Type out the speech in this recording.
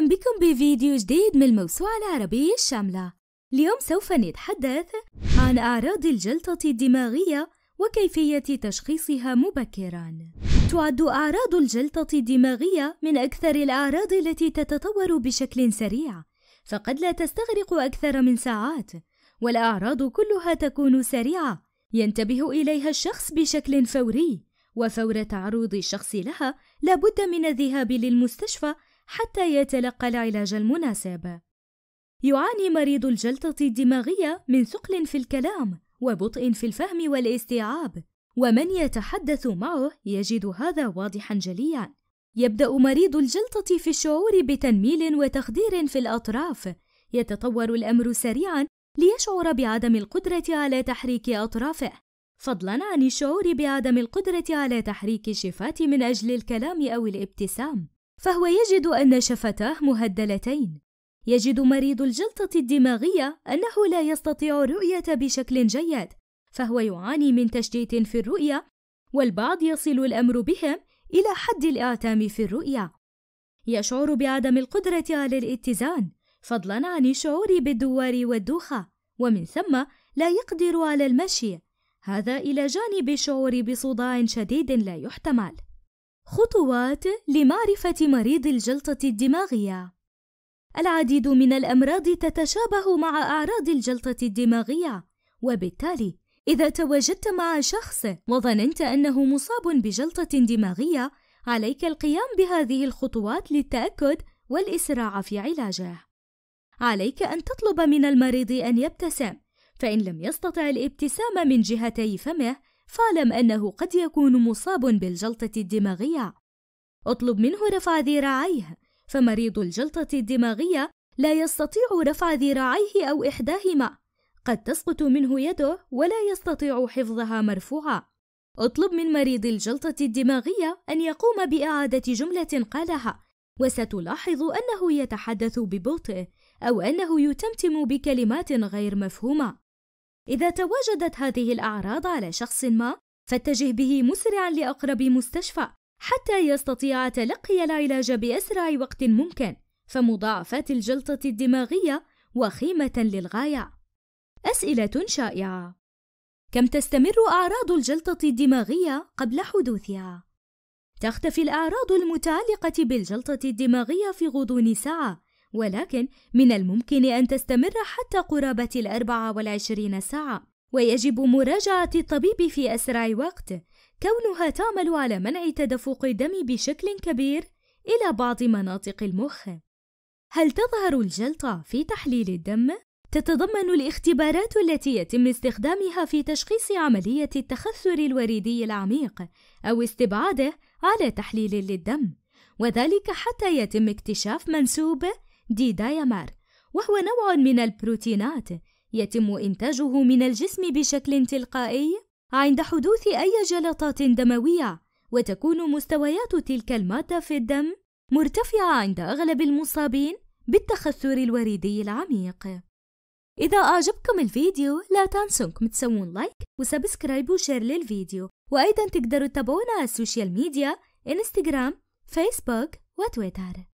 أهلا بكم بفيديو جديد من الموسوعة العربية الشاملة اليوم سوف نتحدث عن أعراض الجلطة الدماغية وكيفية تشخيصها مبكرا تعد أعراض الجلطة الدماغية من أكثر الأعراض التي تتطور بشكل سريع فقد لا تستغرق أكثر من ساعات والأعراض كلها تكون سريعة ينتبه إليها الشخص بشكل فوري وفور تعرض الشخص لها لابد من الذهاب للمستشفى حتى يتلقى العلاج المناسب يعاني مريض الجلطة الدماغية من ثقل في الكلام وبطء في الفهم والاستيعاب ومن يتحدث معه يجد هذا واضحا جليا يبدأ مريض الجلطة في الشعور بتنميل وتخدير في الأطراف يتطور الأمر سريعا ليشعر بعدم القدرة على تحريك أطرافه فضلا عن الشعور بعدم القدرة على تحريك الشفاه من أجل الكلام أو الابتسام فهو يجد أن شفتاه مهدلتين يجد مريض الجلطة الدماغية أنه لا يستطيع الرؤية بشكل جيد فهو يعاني من تشتيت في الرؤية والبعض يصل الأمر بهم إلى حد الإعتام في الرؤية يشعر بعدم القدرة على الاتزان فضلا عن الشعور بالدوار والدوخة ومن ثم لا يقدر على المشي هذا إلى جانب الشعور بصداع شديد لا يحتمل خطوات لمعرفة مريض الجلطة الدماغية العديد من الأمراض تتشابه مع أعراض الجلطة الدماغية وبالتالي إذا تواجدت مع شخص وظننت أنه مصاب بجلطة دماغية عليك القيام بهذه الخطوات للتأكد والإسراع في علاجه عليك أن تطلب من المريض أن يبتسم فإن لم يستطع الابتسام من جهتي فمه فاعلم أنه قد يكون مصاب بالجلطة الدماغية اطلب منه رفع ذراعيه فمريض الجلطة الدماغية لا يستطيع رفع ذراعيه أو إحداهما قد تسقط منه يده ولا يستطيع حفظها مرفوعة اطلب من مريض الجلطة الدماغية أن يقوم بإعادة جملة قالها وستلاحظ أنه يتحدث ببطء أو أنه يتمتم بكلمات غير مفهومة إذا تواجدت هذه الأعراض على شخص ما، فاتجه به مسرعًا لأقرب مستشفى حتى يستطيع تلقي العلاج بأسرع وقت ممكن، فمضاعفات الجلطة الدماغية وخيمة للغاية. أسئلة شائعة: كم تستمر أعراض الجلطة الدماغية قبل حدوثها؟ تختفي الأعراض المتعلقة بالجلطة الدماغية في غضون ساعة ولكن من الممكن أن تستمر حتى قرابة الأربعة والعشرين ساعة ويجب مراجعة الطبيب في أسرع وقت كونها تعمل على منع تدفق الدم بشكل كبير إلى بعض مناطق المخ هل تظهر الجلطة في تحليل الدم؟ تتضمن الاختبارات التي يتم استخدامها في تشخيص عملية التخثر الوريدي العميق أو استبعاده على تحليل للدم وذلك حتى يتم اكتشاف منسوب ديدايمر وهو نوع من البروتينات يتم إنتاجه من الجسم بشكل تلقائي عند حدوث أي جلطات دموية وتكون مستويات تلك المادة في الدم مرتفعة عند أغلب المصابين بالتخثر الوريدي العميق إذا أعجبكم الفيديو لا تنسونكم تسوون لايك وسبسكرايب وشير للفيديو وأيضا تقدروا تتابعونا على السوشيال ميديا إنستغرام فيسبوك وتويتر